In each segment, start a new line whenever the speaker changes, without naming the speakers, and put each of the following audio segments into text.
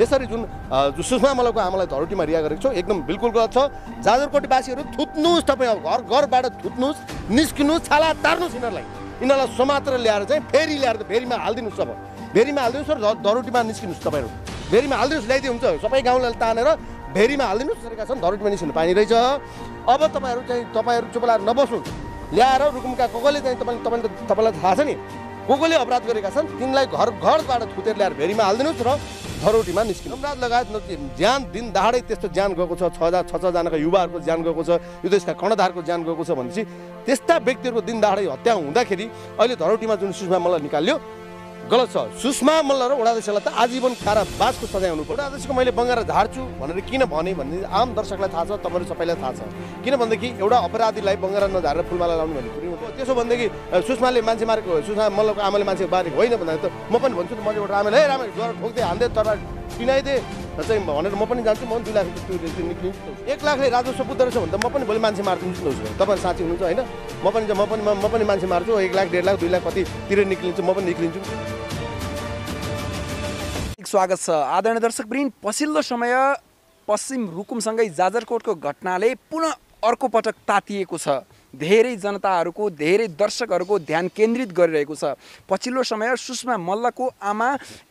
यसरी जुन सुषमामलाको आमालाई धरोटीमा रिहा गरेको छौँ एकदम बिल्कुल गलत छ जाजरकोटीवासीहरू थुत्नुहोस् तपाईँ अब घर घरबाट थुत्नुहोस् निस्किनुहोस् छाला तार्नुहोस् यिनीहरूलाई यिनीहरूलाई समातेर ल्याएर चाहिँ फेरि ल्याएर भेरीमा हालिदिनुहोस् अब भेरीमा हालिदिनुहोस् र धरोटीमा निस्किनुहोस् तपाईँहरू भेरीमा हालिदिनुहोस् ल्याइदिए हुन्छ सबै गाउँलाई तानेर भेरीमा हालिदिनुहोस् तरिका छन् धरोटीमा निस्किनु पानी रहेछ अब तपाईँहरू चाहिँ तपाईँहरू चुपलाएर नबस्नु ल्याएर रुकुमका कसले चाहिँ तपाईँले तपाईँले तपाईँलाई थाहा छ नि को कोले अपराध गरेका छन् तिनलाई घर घरबाट छुतेर ल्याएर भेरीमा हालिदिनुहोस् र धरोटीमा निस्किनु अपराध लगायत ज्यान दिन दाडै त्यस्तो ज्यान गएको छ छ हजार छ छजनाका युवाहरूको ज्यान गएको छ यो देशका कर्णधारको ज्यान गएको छ भनेपछि त्यस्ता व्यक्तिहरूको दिन दाडै हत्या हुँदाखेरि अहिले धरोटीमा जुन सुषमा मल्ल निकाल्यो गलत छ सुषमा मल्ल र ओडाध्यक्षलाई त आजीवन खारा बाँसको सजाय हुनु ओडाध्यक्षको मैले बङ्गाएर झार्छु भनेर किन भने भने आम दर्शकलाई थाहा छ तपाईँहरू सबैलाई थाहा छ किनभनेदेखि एउटा अपराधीलाई बङ्गाएर नझारेर फुलमाला लाउनु भन्ने त्यसो भनेदेखि सुषमाले मान्छे मारेको सुषमा मल्लको आमाले मान्छे बारेको होइन भन्दा त म पनि भन्छु त एउटा आमाले है राम्रो ज्वरो ठोक्दै हान्दै तर चिनाइदिए चाहिँ भनेर म पनि जान्छु म दुई लाख निक्लिन्छु एक लाखले राजस्व बुद्ध रहेछ भने त म पनि भोलि मान्छे मारिदिन्छु नि उसको तपाईँ साँच्ची हुनुहुन्छ होइन म पनि म पनि म पनि मान्छे मार्छु एक लाख डेढ लाख दुई लाख कतितिर निक्लिन्छु म पनि निक्लिन्छु स्वागत छ
आदरणीय दर्शक पछिल्लो समय पश्चिम रुकुमसँगै जाजरकोटको घटनाले पुनः अर्को पटक तातिएको छ धेरै जनताहरूको धेरै दर्शकहरूको ध्यान केन्द्रित गरिरहेको छ पछिल्लो समय सुषमा मल्लको आमा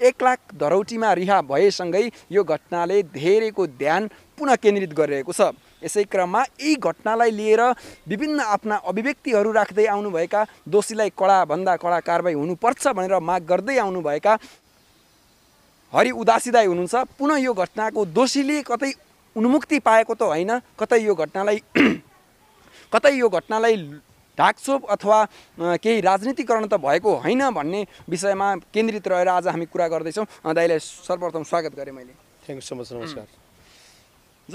एक लाख धरौटीमा रिहा भएसँगै यो घटनाले धेरैको ध्यान पुनः केन्द्रित गरिरहेको छ यसै क्रममा यी घटनालाई लिएर विभिन्न आफ्ना अभिव्यक्तिहरू राख्दै आउनुभएका दोषीलाई कडाभन्दा कडा कारवाही हुनुपर्छ भनेर माग गर्दै आउनुभएका हरि दाई हुनुहुन्छ पुनः यो घटनाको दोषीले कतै उन्मुक्ति पाएको त होइन कतै यो घटनालाई कतै यो घटनालाई ढाकछोप अथवा केही राजनीतिकरण त भएको होइन भन्ने विषयमा केन्द्रित रहेर आज हामी कुरा गर्दैछौँ दाइलाई सर्वप्रथम स्वागत गरेँ मैले थ्याङ्क यू सो मच नमस्कार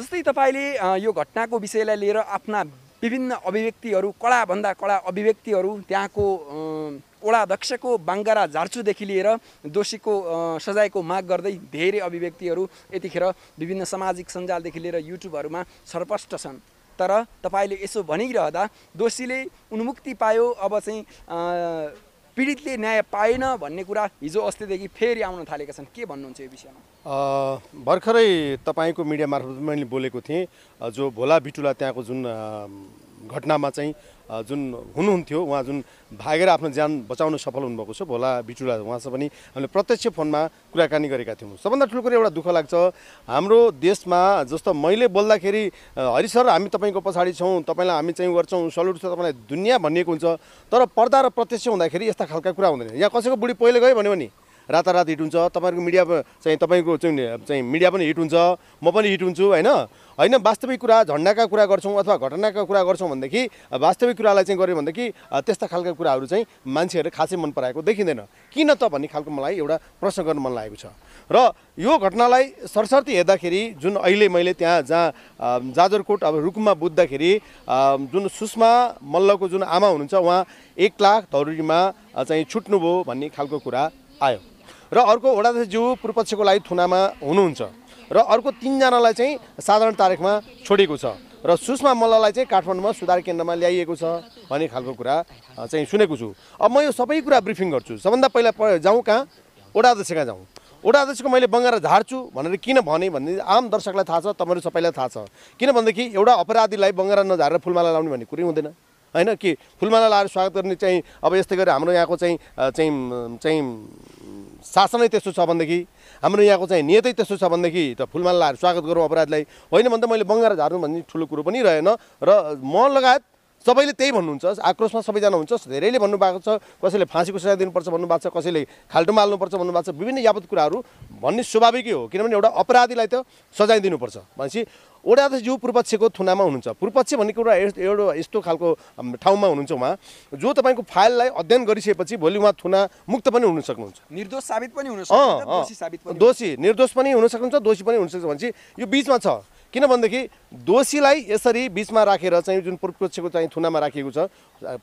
जस्तै तपाईँले यो घटनाको विषयलाई लिएर आफ्ना विभिन्न अभिव्यक्तिहरू कडाभन्दा कडा अभिव्यक्तिहरू त्यहाँको ओडा अध्यक्षको बाङ्गारा झार्चुदेखि लिएर दोषीको सजायको माग गर्दै धेरै अभिव्यक्तिहरू यतिखेर विभिन्न सामाजिक सञ्जालदेखि लिएर युट्युबहरूमा सर्पष्ट छन् तर तपाईँले यसो भनिरहँदा दोषीले उन्मुक्ति पायो अब चाहिँ पीडितले न्याय पाएन भन्ने कुरा हिजो अस्तिदेखि फेरि आउन थालेका छन् के भन्नुहुन्छ यो विषयमा
भर्खरै तपाईँको मिडिया मार्फत मैले बोलेको थिएँ जो भोला बिटुला त्यहाँको जुन घटनामा चाहिँ जुन हुनुहुन्थ्यो उहाँ जुन भागेर आफ्नो ज्यान बचाउन सफल हुनुभएको छ भोला बिचुला उहाँसँग पनि हामीले प्रत्यक्ष फोनमा कुराकानी गरेका थियौँ सबभन्दा ठुलो कुरो एउटा दुःख लाग्छ हाम्रो देशमा जस्तो मैले बोल्दाखेरि हरि सर हामी तपाईँको पछाडि छौँ तपाईँलाई हामी चाहिँ गर्छौँ सल्युट छ तपाईँलाई दुनियाँ भनिएको हुन्छ तर पर्दा र प्रत्यक्ष हुँदाखेरि यस्ता खालका कुरा हुँदैन यहाँ कसैको बुढी पहिले गयो भन्यो भने रातारात हिट हुन्छ तपाईँहरूको मिडिया चाहिँ तपाईँको चाहिँ चाहिँ मिडिया पनि हिट हुन्छ म पनि हिट हुन्छु होइन होइन वास्तविक कुरा झन्डाका कुरा गर्छौँ अथवा घटनाका कुरा गर्छौँ भनेदेखि वास्तविक कुरालाई चाहिँ गऱ्यो भनेदेखि त्यस्ता खालका कुराहरू चाहिँ मान्छेहरूले खासै मन पराएको देखिँदैन किन त भन्ने खालको मलाई एउटा प्रश्न गर्नु मन लागेको छ र यो घटनालाई सरसर्ती हेर्दाखेरि जुन अहिले मैले त्यहाँ जहाँ जाजरकोट अब रुकुममा बुझ्दाखेरि जुन सुषमा मल्लको जुन आमा हुनुहुन्छ उहाँ एक लाख धौरीमा चाहिँ छुट्नुभयो भन्ने खालको कुरा आयो र अर्को वडाध्यक्ष ज्यू पूर्वपक्षको लागि थुनामा हुनुहुन्छ र अर्को तिनजनालाई चाहिँ साधारण तारिखमा छोडिएको छ र सुषमा मल्ललाई चाहिँ काठमाडौँमा सुधार केन्द्रमा ल्याइएको छ भन्ने खालको कुरा चाहिँ सुनेको छु अब म यो सबै कुरा ब्रिफिङ गर्छु सबभन्दा पहिला जाउँ कहाँ वडाध्यक्ष कहाँ जाउँ अध्यक्षको मैले बङ्गाएर झार्छु भनेर किन भने भने आम दर्शकलाई थाहा छ तपाईँहरू सबैलाई थाहा छ किनभनेदेखि एउटा अपराधीलाई बङ्गारा नझारेर फुलमाला लाउने भन्ने कुरै हुँदैन होइन कि फुलमाला लाएर स्वागत गर्ने चाहिँ अब यस्तै गरेर हाम्रो यहाँको चाहिँ चाहिँ चाहिँ शासनै त्यस्तो छ भनेदेखि हाम्रो यहाँको चाहिँ नियतै त्यस्तो छ भनेदेखि त फुलमालाहरू स्वागत गरौँ अपराधलाई होइन भने त मैले बङ्गार झार्नु भन्ने ठुलो कुरो पनि रहेन र म लगायत सबैले त्यही भन्नुहुन्छ आक्रोशमा सबैजना हुन्छ धेरैले भन्नुभएको छ कसैले फाँसीको सजाय दिनुपर्छ भन्नुभएको छ कसैले खाल्टो माल्नुपर्छ भन्नुभएको छ विभिन्न यापत कुराहरू भन्ने स्वाभाविकै हो किनभने एउटा अपराधीलाई त सजाय दिनुपर्छ भनेपछि ओडाध्यक्ष जो पूर्वपक्षको थुनामा हुनुहुन्छ पूर्वपक्ष भन्ने कुरा एउटा यस्तो खालको ठाउँमा हुनुहुन्छ उहाँ जो तपाईँको फाइललाई अध्ययन गरिसकेपछि भोलि उहाँ थुना मुक्त पनि हुन सक्नुहुन्छ
निर्दोष साबित पनि हुन सक्छ
दोषी निर्दोष पनि हुन सक्नुहुन्छ दोषी पनि हुनसक्छ भनेपछि यो बिचमा छ किनभनेदेखि दोषीलाई यसरी बिचमा राखेर चाहिँ जुन पूर्वपक्षको चाहिँ थुनामा राखिएको छ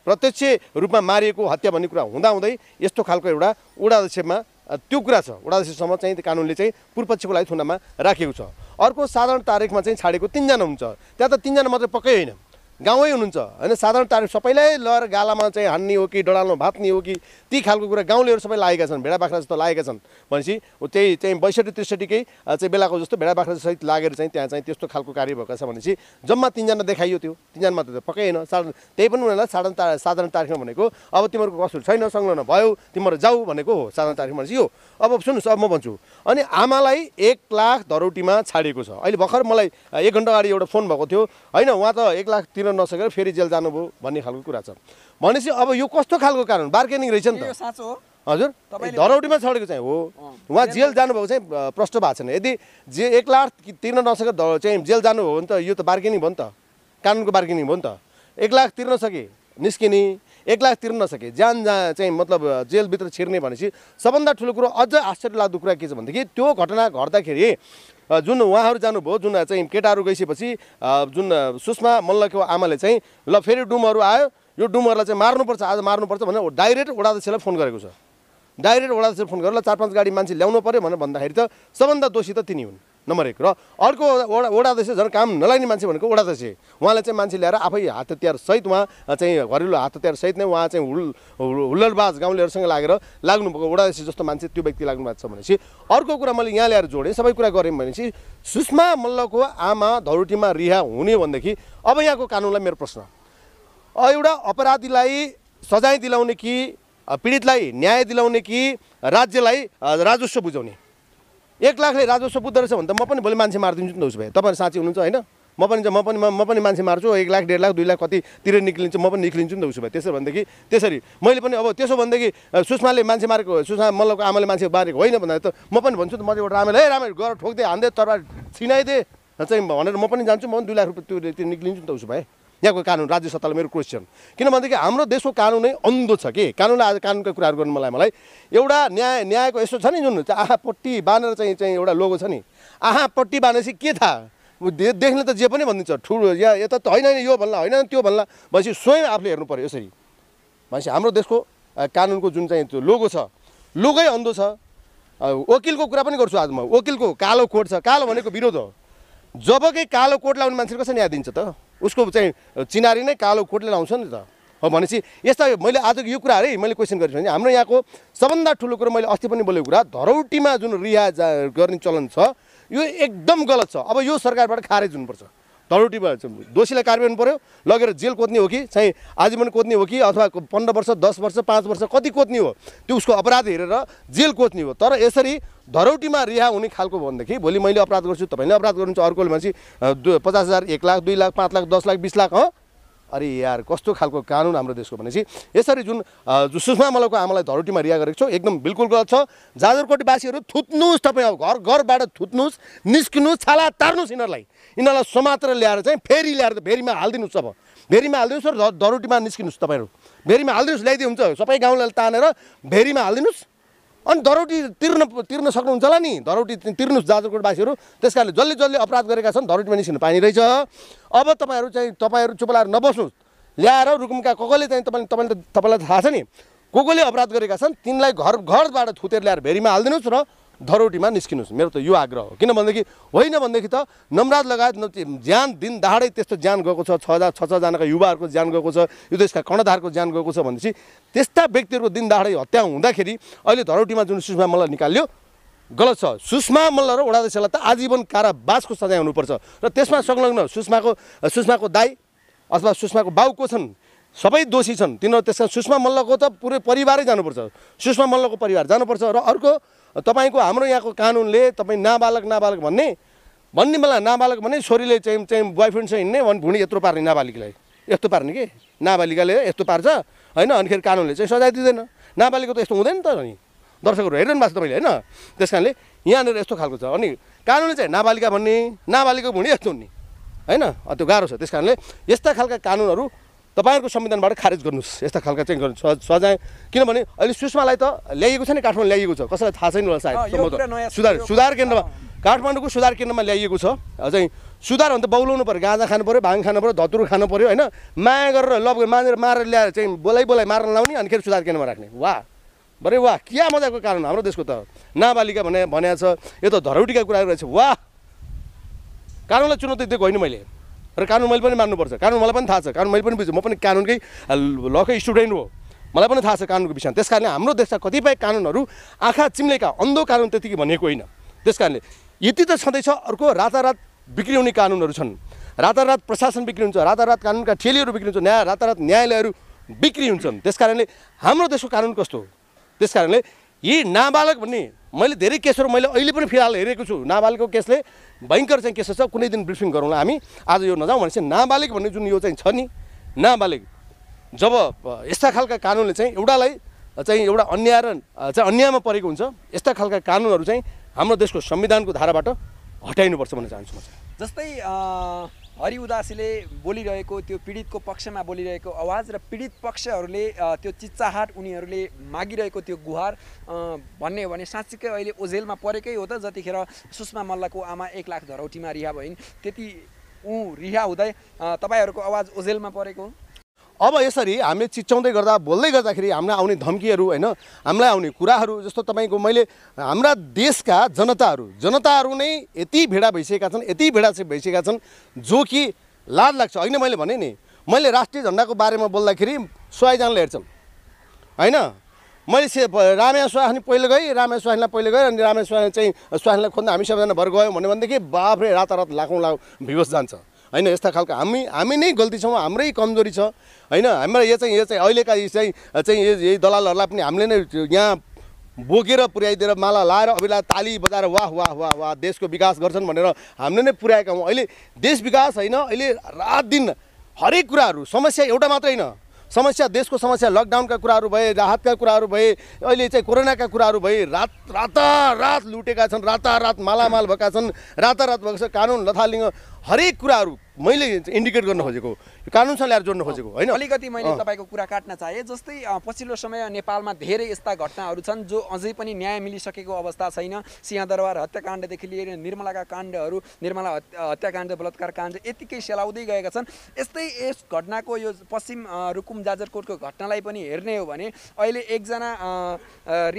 प्रत्यक्ष रूपमा मारिएको हत्या भन्ने कुरा हुँदाहुँदै यस्तो खालको एउटा ओडाध्यक्षमा त्यो कुरा छ अध्यक्षसम्म चाहिँ कानुनले चाहिँ पूर्वपक्षको लागि थुनामा राखेको छ अर्को साधारण तारिकमा चाहिँ छाडेको तिनजना हुन्छ त्यहाँ त तिनजना मात्रै पक्कै होइन गाउँै हुनुहुन्छ होइन साधारण तारिफ सबैलाई लहर गालामा चाहिँ हान्ने हो कि डडाल्नु भात्ने हो कि ती खालको कुरा गाउँलेहरू सबै लागेका छन् भेडा बाख्रा जस्तो लागेका छन् भनेपछि त्यही चाहिँ बैसठी त्रिसठीकै चाहिँ बेलाको जस्तो भेडा बाख्रा सहित लागेर चाहिँ त्यहाँ चाहिँ त्यस्तो खालको कार्य भएको छ भनेपछि जम्मा तिनजना देखाइयो त्यो तिनजना मात्र त पक्कै होइन साधारण त्यही पनि उनीहरूलाई साधारण तार साधारण तारिखमा भनेको अब तिमीहरूको कसुर छैन संलग्न भयो तिमीहरू जाऊ भनेको हो साधारण तारिखमा भनेपछि यो अब सुन्नुहोस् अब म भन्छु अनि आमालाई एक लाख धरोटीमा छाडिएको छ अहिले भर्खर मलाई एक घन्टा अगाडि एउटा फोन भएको थियो होइन उहाँ त एक लाख दिन नसकेर फेरि जेल जानुभयो भन्ने खालको कुरा छ भनेपछि अब यो कस्तो खालको कारण बार्गेनिङ रहेछ नि त साँचो हो हजुर धरौटीमा छडेको चाहिँ हो उहाँ जेल जानुभएको चाहिँ प्रष्ट भएको छैन यदि जे एक लाख तिर्न नसके चाहिँ जेल जानुभयो भने त यो त बार्गेनिङ भयो नि त कानुनको बार्गेनिङ भयो नि त एक लाख तिर्न सके निस्किने एक लाख तिर्न नसके ज्यान जहाँ चाहिँ मतलब जेलभित्र छिर्ने भनेपछि सबभन्दा ठुलो कुरो अझ आश्चर्य लाग्दो कुरा के छ भनेदेखि त्यो घटना घट्दाखेरि जुन उहाँहरू जानुभयो जुन चाहिँ केटाहरू गइसकेपछि जुन सुषमा मल्लको आमाले चाहिँ ल फेरि डुमहरू आयो यो डुमहरूलाई चाहिँ मार्नुपर्छ आज मार्नुपर्छ भनेर डाइरेक्ट वडाध्यक्षलाई फोन गरेको छ डाइरेक्ट वडाध्यक्ष फोन गरेर चार पाँच गाडी मान्छे ल्याउनु पऱ्यो भनेर भन्दाखेरि त सबभन्दा दोषी त तिनी हुन् नम्बर एक र अर्को वडा वडाध्यक्ष झन् काम नलाग्ने मान्छे भनेको वडाध्यक्ष उहाँलाई चाहिँ मान्छे ल्याएर आफै हात हतियारसहित सहित उहाँ चाहिँ घरेलु हात हतियारसहित सहित नै उहाँ चाहिँ हुल हुल्लरबाज गाउँलेहरूसँग लागेर लाग्नुभएको वडाध्यक्ष जस्तो मान्छे त्यो व्यक्ति लाग्नु भएको छ भनेपछि अर्को कुरा मैले यहाँ ल्याएर जोडेँ सबै कुरा गरेँ भनेपछि सुषमा मल्लको आमा धरोटीमा रिहा हुने भनेदेखि अब यहाँको कानुनलाई मेरो प्रश्न एउटा अपराधीलाई सजाय दिलाउने कि पीडितलाई न्याय दिलाउने कि राज्यलाई राजस्व बुझाउने एक लाखले राजस्व बुझ्दो रहेछ भने त म पनि भोलि मान्छे मारिदिन्छु नि त उसो भए तपाईँहरू साँच्ची हुनुहुन्छ होइन म पनि म पनि म पनि मान्छे मार्छु एक लाख डेढ लाख दुई लाख कतितिर निक्लिन्छु म पनि निक्लिन्छु नि त उसो भए त्यसो भनेदेखि त्यसरी मैले पनि अब त्यसो भनेदेखि सुषमाले मान्छे मारेको सुषमा मल्लको आमाले मान्छे मारेको होइन भन्दा त म पनि भन्छु त म एउटा रामेर है रामेर गएर ठोक्दै हान्दै तर छिनाइदिए चाहिँ भनेर म पनि जान्छु म पनि दुई लाख रुपियाँ त्यो निक्लिन्छु नि त उसो भए यहाँको कानुन राज्य सत्तालाई मेरो क्वेसन किनभनेदेखि हाम्रो देशको कानुनै अन्धो छ कि कानुनलाई आज कानुनको कुराहरू गर्नु मलाई मलाई एउटा न्याय न्यायको यस्तो छ नि जुन आहापट्टि बाँधेर चाहिँ चाहिँ एउटा लोगो छ नि आहापट्टि बाँधेपछि के थाहा देख्ने त जे पनि भनिदिन्छ ठुलो या यता त होइन यो भन्ला होइन त्यो भन्ला भनेपछि स्वयं आफूले हेर्नु पऱ्यो यसरी भनेपछि हाम्रो देशको कानुनको जुन चाहिँ त्यो लोगो छ लोगै अन्धो छ वकिलको कुरा पनि गर्छु आज म वकिलको कालो कोट छ कालो भनेको विरोध हो जबकै कालो कोट लाउने मान्छेले कसरी न्याय दिन्छ त उसको चाहिँ चिनारी नै कालो कोटले लाउँछ नि त हो भनेपछि यस्ता मैले आजको यो कुरा है मैले क्वेसन छु भने हाम्रो यहाँको सबभन्दा ठुलो कुरो मैले अस्ति पनि बोलेको कुरा धरौटीमा जुन रिहा गर्ने चलन छ यो एकदम गलत छ अब यो सरकारबाट खारेज हुनुपर्छ धरोटीमा दोषीलाई कार्यान्वयन पऱ्यो लगेर जेल कोद्ने हो कि चाहिँ आजीवन कोद्ने हो कि अथवा पन्ध्र वर्ष दस वर्ष पाँच वर्ष कति कोद्ने हो त्यो उसको अपराध हेरेर जेल कोद्ने हो तर यसरी धरौटीमा रिहा हुने खालको भनेदेखि भोलि मैले अपराध गर्छु तपाईँले अपराध गर्नुहुन्छ अर्कोले मान्छे पचास हजार एक लाख दुई लाख पाँच लाख दस लाख बिस लाख अरे यार कस्तो खालको कानुन हाम्रो देशको भनेपछि यसरी जुन सुषमा मलको आमालाई धरोटीमा रिया गरेको छ एकदम बिल्कुल गलत छ जाजरकोटवासीहरू थुत्नुहोस् तपाईँ अब घर घरबाट थुत्नुहोस् निस्किनुहोस् छाला तार्नुहोस् यिनीहरूलाई यिनीहरूलाई समातेर ल्याएर चाहिँ फेरि ल्याएर भेरीमा हालिदिनुहोस् अब भेरीमा हालिदिनुहोस् र धरोटीमा निस्किनुहोस् तपाईँहरू भेरीमा हालिदिनुहोस् हुन्छ सबै गाउँलाई तानेर भेरीमा हालिदिनुहोस् अनि धरौटी तिर्न तिर्न सक्नुहुन्छ होला नि धरौटी तिर्नुहोस् जाजरकोटवासीहरू त्यस कारणले जसले जसले अपराध गरेका छन् धरौटीमा निस्किनु पानी रहेछ अब तपाईँहरू चाहिँ तपाईँहरू चुपलाएर नबस्नुहोस् ल्याएर रुकुमका को कोले चाहिँ तपाईँले तपाईँले तपाईँलाई थाहा छ नि को कोले अपराध गरेका छन् तिनलाई घर घरबाट थुतेर ल्याएर भेरीमा हालिदिनुहोस् र धरोटीमा निस्किनुहोस् मेरो त यो आग्रह हो किन भनेदेखि होइन भनेदेखि त नमराज लगायत ज्यान दिन दाडै त्यस्तो ज्यान गएको छ छ हजार छ छजनाका युवाहरूको ज्यान गएको छ यो देशका कर्णधारको ज्यान गएको छ भनेपछि त्यस्ता व्यक्तिहरूको दिन दाडै हत्या हुँदाखेरि अहिले धरोटीमा जुन सुषमा मल्ल निकाल्यो गलत छ सुषमा मल्ल र ओडादेशलाई त आजीवन कारावासको सजाय हुनुपर्छ र त्यसमा संलग्न सुषमाको सुषमाको दाई अथवा सुषमाको बाउ को छन् सबै दोषी छन् तिनीहरू त्यस कारण सुषमा मल्लको त पुरै परिवारै जानुपर्छ सुषमा मल्लको परिवार जानुपर्छ र अर्को तपाईँको हाम्रो यहाँको कानुनले तपाईँ नाबालक नाबालक भन्ने भन्ने बेला नाबालक भन्ने छोरीले चाहिँ चाहिँ बोयफ्रेन्डसँग हिँड्ने भने भुँडी यत्रो पार्ने नाबालिकालाई यस्तो पार्ने कि नाबालिकाले यस्तो पार्छ होइन अनिखेरि कानुनले चाहिँ सजाय दिँदैन नाबालिका त यस्तो हुँदैन त नि दर्शकहरू हेरिरहनु भएको छ तपाईँले होइन त्यस कारणले यहाँनिर यस्तो खालको छ अनि कानुनले चाहिँ नाबालिका भन्ने नाबालिका भुँडी यस्तो हुने होइन त्यो गाह्रो छ त्यस कारणले यस्ता खालका कानुनहरू तपाईँहरूको संविधानबाट खारेज गर्नुहोस् यस्ता खालका चाहिँ गर्नु सजाय किनभने अहिले सुषमालाई त ल्याइएको छ नि काठमाडौँ ल्याइएको छ कसैलाई थाहा छैन होला सायद सुधार सुधार केन्द्रमा काठमाडौँको सुधार केन्द्रमा ल्याइएको छ चाहिँ सुधार भने त बौलाउनु पऱ्यो गाँजा खानु पऱ्यो भाङ खानु पऱ्यो धतुर खानु पऱ्यो होइन माया गरेर लभ मानेर मारेर ल्याएर चाहिँ बोलाइ बोलाइ मारेर लाउने अनिखेरि सुधार केन्द्रमा राख्ने वा बरे वा क्या मजाको कारण हाम्रो देशको त नाबालिका भने भनेको छ यो त धरौटीका कुराहरू रहेछ वाह कानुनलाई चुनौती दिएको होइन मैले र कानुन मैले पनि मान्नुपर्छ कानुन मलाई पनि थाहा छ कानुन मैले पनि बुझ्छु म पनि कानुनकै लकै स्टुडेन्ट हो मलाई पनि थाहा छ कानुनको विषयमा त्यस कारणले हाम्रो देशका कतिपय कानुनहरू आँखा चिम्लेका अन्धो कानुन त्यतिकै भनेको होइन त्यस कारणले यति त छँदैछ अर्को रातारात बिक्री हुने कानुनहरू छन् रातारात प्रशासन बिक्री हुन्छ रातारात कानुनका ठेलीहरू बिक्री हुन्छ न्याय रातारात न्यायालयहरू बिक्री हुन्छन् त्यस कारणले हाम्रो देशको कानुन कस्तो हो त्यस कारणले यी नाबालक भन्ने मैले धेरै केसहरू मैले अहिले पनि फिलहाल हेरेको छु नाबालकको केसले भयङ्कर चाहिँ केसेस छ कुनै दिन ब्रिफिङ गरौँला हामी आज यो नजाउँ चाहिँ नाबालिक भन्ने जुन यो चाहिँ छ नि नाबालिक जब यस्ता खालका कानुनले चाहिँ एउटालाई चाहिँ एउटा अन्याय र चाहिँ अन्यायमा परेको हुन्छ यस्ता खालका कानुनहरू चाहिँ हाम्रो देशको संविधानको धाराबाट हटाइनुपर्छ भन्न चाहन्छु म चाहिँ
जस्तै हरि उदासीले बोलिरहेको त्यो पीडितको पक्षमा बोलिरहेको आवाज र पीडित पक्षहरूले त्यो चिच्चाहाट उनीहरूले मागिरहेको त्यो गुहार भन्ने हो भने साँच्चीकै अहिले ओझेलमा परेकै हो त जतिखेर सुषमा मल्लको आमा एक लाख धरौटीमा रिहा भइन् त्यति ऊ रिहा हुँदै तपाईँहरूको आवाज ओझेलमा परेको हो
अब यसरी हामीले चिच्याउँदै गर्दा बोल्दै गर्दाखेरि हामीलाई आउने धम्कीहरू होइन हामीलाई आउने कुराहरू जस्तो तपाईँको मैले हाम्रा देशका जनताहरू जनताहरू नै यति भेडा भइसकेका छन् यति भेडा चाहिँ भइसकेका छन् जो कि लाज लाग्छ होइन मैले भने नि मैले राष्ट्रिय झन्डाको बारेमा बोल्दाखेरि सुहाईजनाले हेर्छन् होइन मैले से रामे सुहानी पहिले गएँ रामे सुहानीलाई पहिले गएँ अनि रामे सुहानी चाहिँ सुहानीलाई खोज्दा हामी सबैजना भर गयौँ भन्यो भनेदेखि बाफ्रे रातारात लाखौँ लाख भिवस जान्छ होइन यस्ता खालको हामी हामी नै गल्ती छौँ हाम्रै कमजोरी छ होइन हाम्रो यो चाहिँ यो चाहिँ अहिलेका चाहिँ चाहिँ यही दलालहरूलाई पनि हामीले नै यहाँ बोकेर पुर्याइदिएर माला लाएर अभिलाई ताली बजाएर वाह वाह वाह वाह देशको विकास गर्छन् भनेर हामीले नै पुर्याएका हौँ अहिले देश विकास होइन अहिले रात दिन हरेक कुराहरू समस्या एउटा मात्रै होइन समस्या देशको समस्या लकडाउनका कुराहरू भए राहतका कुराहरू भए अहिले चाहिँ कोरोनाका कुराहरू भए रात रातारात लुटेका छन् रातारात मालामाल भएका छन् रातारात भएको छ कानुन लथालिङ्ग हरेक कुराहरू मैले इन्डिकेट गर्न खोजेको कानुनसँग ल्याएर जोड्न खोजेको होइन अलिकति मैले तपाईँको
कुरा काट्न चाहेँ जस्तै पछिल्लो समय नेपालमा धेरै यस्ता घटनाहरू छन् जो अझै पनि न्याय मिलिसकेको अवस्था छैन सिंहदरबार हत्याकाण्डदेखि लिएर निर्मलाका काण्डहरू निर्मला हत्याकाण्ड बलात्कार काण्ड यतिकै सेलाउँदै गएका छन् यस्तै यस घटनाको यो पश्चिम रुकुम जाजरकोटको घटनालाई पनि हेर्ने हो भने अहिले एकजना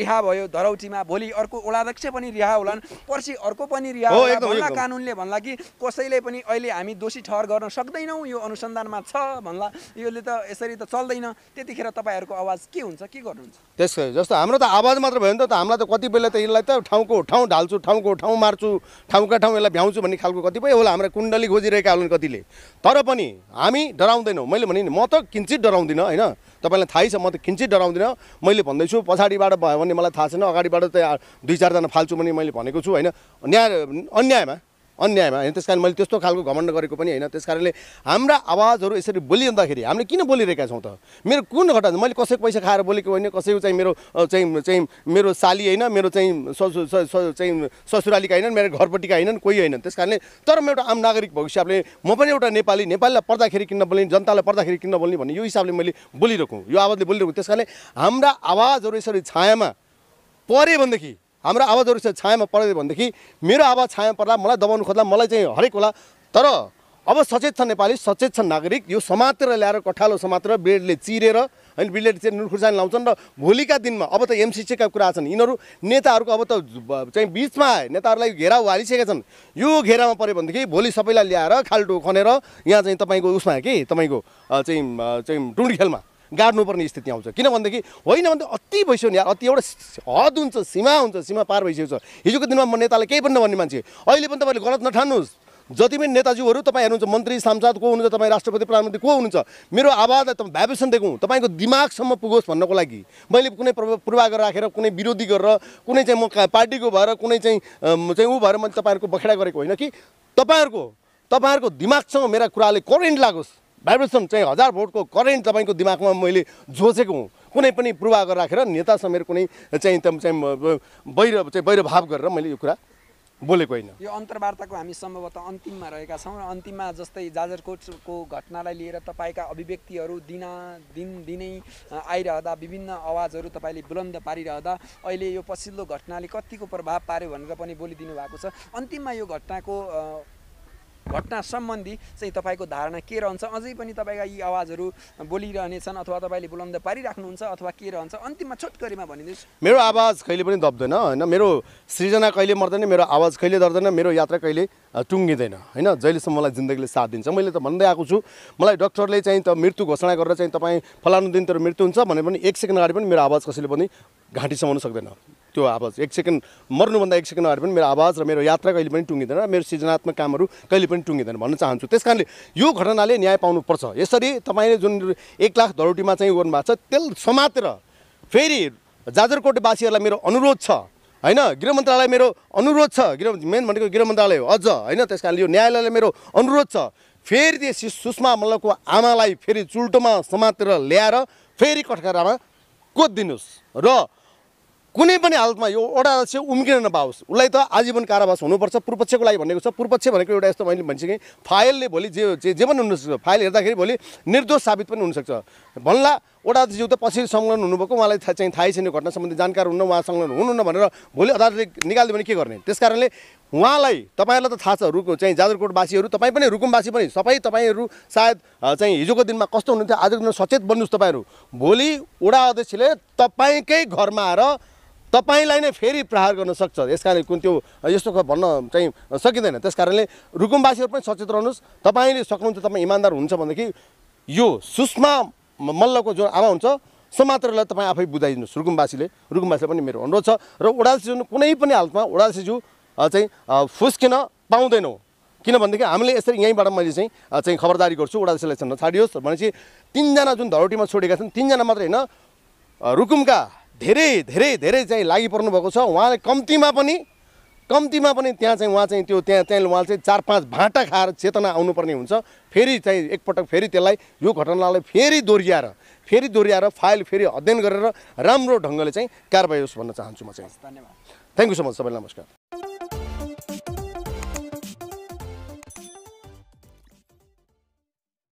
रिहा भयो धरौटीमा भोलि अर्को ओडाध्यक्ष पनि रिहा होलान् पर्सि अर्को पनि रिहा कानुनले भन्ला कि कसैले पनि अहिले हामी दोषी ठहर गर्न सक्दैनौँ यो अनुसन्धानमा छ भन्ला यसले त यसरी त चल्दैन त्यतिखेर तपाईँहरूको आवाज के हुन्छ के गर्नुहुन्छ
त्यसै जस्तो हाम्रो त आवाज मात्र भयो नि त हामीलाई त कति त यसलाई त ठाउँको ठाउँ ढाल्छु ठाउँको ठाउँ मार्छु ठाउँका ठाउँ यसलाई भ्याउँछु भन्ने खालको कतिपय होला हाम्रो कुण्डली खोजिरहेका होला कतिले तर पनि हामी डराउँदैनौँ मैले भने म त किन्चित डराउँदिनँ होइन तपाईँलाई थाहै छ म त किन्चित डराउँदिनँ मैले भन्दैछु पछाडिबाट भयो भने मलाई थाहा छैन अगाडिबाट त दुई चारजना फाल्छु भने मैले भनेको छु होइन न्याय अन्यायमा अन्यायमा होइन त्यस कारण मैले त्यस्तो खालको घमण्ड गरेको पनि होइन त्यस कारणले हाम्रा आवाजहरू यसरी बोलिँदाखेरि हामीले किन बोलिरहेका छौँ त मेरो कुन घटना मैले कसैको पैसा खाएर बोलेको होइन कसैको चाहिँ मेरो चाहिँ चाहिँ मेरो साली होइन मेरो चाहिँ ससु चाहिँ ससुरालीका होइनन् मेरो घरपट्टिका होइनन् कोही होइनन् त्यस कारणले तर म एउटा आम नागरिक भएको हिसाबले म पनि एउटा नेपाली नेपालीलाई पर्दाखेरि किन्न बोल्ने जनतालाई पर्दाखेरि किन्न बोल्ने भन्ने यो हिसाबले मैले बोलिरहेको यो आवाजले बोलिरहेको त्यस कारणले हाम्रा आवाजहरू यसरी छायामा पऱ्यो भनेदेखि हाम्रो आवाजहरू छायामा पर्यो भनेदेखि मेरो आवाज छायामा पर्ला मलाई दबाउनु खोज्ला मलाई चाहिँ हरेक होला तर अब सचेत छन् नेपाली सचेत छन् नागरिक यो समातेर ल्याएर कठालो समातेर ब्लेडले चिरेर होइन ब्रेडले चाहिँ नुन खुर्सानी लाउँछन् र भोलिका दिनमा अब त एमसिसीका कुरा छन् यिनीहरू नेताहरूको अब त चाहिँ बिचमा नेताहरूलाई घेराउ हालिसकेका छन् यो घेरामा पऱ्यो भनेदेखि भोलि सबैलाई ल्याएर खाल्टो खनेर यहाँ चाहिँ तपाईँको उसमा के तपाईँको चाहिँ चाहिँ टुङ्डी खेलमा गाड्नुपर्ने स्थिति आउँछ किनभनेदेखि होइन भने अति भइसक्यो नि यार अति एउटा हद हुन्छ सीमा हुन्छ सीमा पार भइसकेको छ हिजोको दिनमा म नेतालाई केही पनि नभन्ने मान्छे अहिले पनि तपाईँले गलत नठान्नुहोस् जति पनि नेताजीहरू तपाईँ हेर्नुहुन्छ मन्त्री सांसद को हुनुहुन्छ तपाईँ राष्ट्रपति प्रधानमन्त्री को हुनुहुन्छ मेरो आवाजलाई तपाईँ भाइब्रेसन देखौँ तपाईँको दिमागसम्म पुगोस् भन्नको लागि मैले कुनै पूर्वाग्रह राखेर कुनै विरोधी गरेर कुनै चाहिँ म पार्टीको भएर कुनै चाहिँ चाहिँ ऊ भएर मैले तपाईँहरूको बखेडा गरेको होइन कि तपाईँहरूको तपाईँहरूको दिमागसँग मेरा कुराले करेन्ट लागोस् भाइब्रेसन चाहिँ हजार भोटको करेन्ट तपाईँको दिमागमा मैले जोचेको हुँ कुनै पनि पूर्वाग्रह राखेर नेता समेत कुनै चाहिँ चाहिँ बैर चाहिँ भाव गरेर मैले यो कुरा बोलेको होइन
यो अन्तर्वार्ताको हामी सम्भवतः अन्तिममा रहेका छौँ र अन्तिममा जस्तै जाजरकोटको घटनालाई लिएर तपाईँका अभिव्यक्तिहरू दिन दिन दिनै आइरहँदा विभिन्न आवाजहरू तपाईँले बुलन्द पारिरहँदा अहिले यो पछिल्लो घटनाले कतिको प्रभाव पार्यो भनेर पनि बोलिदिनु भएको छ अन्तिममा यो घटनाको घटना सम्बन्धी चाहिँ तपाईँको धारणा के रहन्छ अझै पनि तपाईँका यी आवाजहरू बोलिरहनेछन् अथवा तपाईँले बुलन्द पारिराख्नुहुन्छ अथवा के रहन्छ अन्तिममा छोटकरीमा
भनिदिनुहोस् मेरो आवाज कहिले पनि दब्दैन होइन मेरो सृजना कहिले मर्दैन मेरो आवाज कहिले दर्दैन मेरो यात्रा कहिले टुङ्गिँदैन होइन जहिलेसम्म मलाई जिन्दगीले साथ दिन्छ मैले त भन्दै आएको छु मलाई डक्टरले चाहिँ त मृत्यु घोषणा गरेर चाहिँ तपाईँ फलानु दिन तर मृत्यु हुन्छ भने पनि एक सेकेन्ड अगाडि पनि मेरो आवाज कसैले पनि घाँटी समाउन सक्दैन त्यो आवाज एक सेकेन्ड मर्नुभन्दा एक सेकेन्ड अगाडि पनि मेरो आवाज र मेरो यात्रा कहिले पनि टुङ्गिँदैन मेरो सृजनात्मक कामहरू कहिले पनि टुङ्गिँदैन भन्न चाहन्छु त्यस कारणले यो घटनाले न्याय पाउनुपर्छ यसरी तपाईँले जुन एक लाख धरोटीमा चाहिँ गर्नु छ त्यस समातेर फेरि जाजरकोटवासीहरूलाई मेरो अनुरोध छ होइन गृह मन्त्रालय मेरो अनुरोध छ गृह मेन भनेको गृह मन्त्रालय हो अझ होइन त्यस कारणले यो न्यायालयलाई मेरो अनुरोध छ फेरि त्यो सुषमा मल्लको आमालाई फेरि चुल्टोमा समातेर ल्याएर फेरि कठघरामा कोदिनुहोस् र कुनै पनि हालतमा यो एउटा चाहिँ उम्किन नपाओस् उसलाई त आजीवन कारावास हुनुपर्छ पूर्वपक्षको लागि भनेको छ पूर्वपक्ष भनेको एउटा यस्तो मैले भनिसकेँ फाइलले भोलि जे जे जे पनि हुनसक्छ फाइल हेर्दाखेरि भोलि निर्दोष साबित पनि हुनसक्छ भन्ला एउटा जिउ त पछि संलग्न हुनुभएको उहाँलाई थाहा चाहिँ थाहै छैन घटना सम्बन्धी जानकार हुन्न उहाँ संलग्न हुनुहुन्न भनेर भोलि अदालतले निकालिदियो भने के गर्ने त्यस कारणले उहाँलाई तपाईँहरूलाई त थाहा छ रुकु चाहिँ जाजरकोटवासीहरू तपाईँ पनि रुकुमवासी पनि सबै तपाईँहरू सायद चाहिँ हिजोको दिनमा कस्तो हुनुहुन्थ्यो आजको दिनमा सचेत बन्नुहोस् तपाईँहरू भोलि वडा अध्यक्षले तपाईँकै घरमा आएर तपाईँलाई नै फेरि प्रहार गर्न सक्छ यस कारणले कुन त्यो यस्तो भन्न चाहिँ सकिँदैन त्यस कारणले रुकुमवासीहरू पनि सचेत रहनुहोस् तपाईँले सक्नुहुन्छ तपाईँ इमान्दार हुन्छ भनेदेखि यो सुषमा मल्लको जो आमा हुन्छ सो मात्रलाई तपाईँ आफै बुझाइदिनुहोस् रुकुमवासीले रुकुमवासीलाई पनि मेरो अनुरोध छ र ओडालसिजु कुनै पनि हालतमा ओडालसिजु चाहिँ फुस्किन पाउँदैनौँ किनभनेदेखि हामीले यसरी यहीँबाट मैले चाहिँ चाहिँ खबरदारी गर्छु ओडालसीलाई नछाडियोस् भनेपछि तिनजना जुन धरोटीमा छोडेका छन् तिनजना मात्रै होइन रुकुमका धेरै धेरै धेरै चाहिँ लागि पर्नु भएको छ उहाँले कम्तीमा पनि कम्तीमा पनि त्यहाँ चाहिँ उहाँ चाहिँ त्यो त्यहाँ त्यहाँ उहाँले चाहिँ चार पाँच भाँटा खाएर चेतना आउनुपर्ने हुन्छ फेरि चाहिँ एकपटक फेरि त्यसलाई यो घटनालाई फेरि दोहोऱ्याएर फेरि दोहोऱ्याएर फाइल फेरि अध्ययन गरेर राम्रो ढङ्गले चाहिँ कारवाही होस् भन्न चाहन्छु म चाहिँ धन्यवाद थ्याङ्क यू सो मच सबैलाई नमस्कार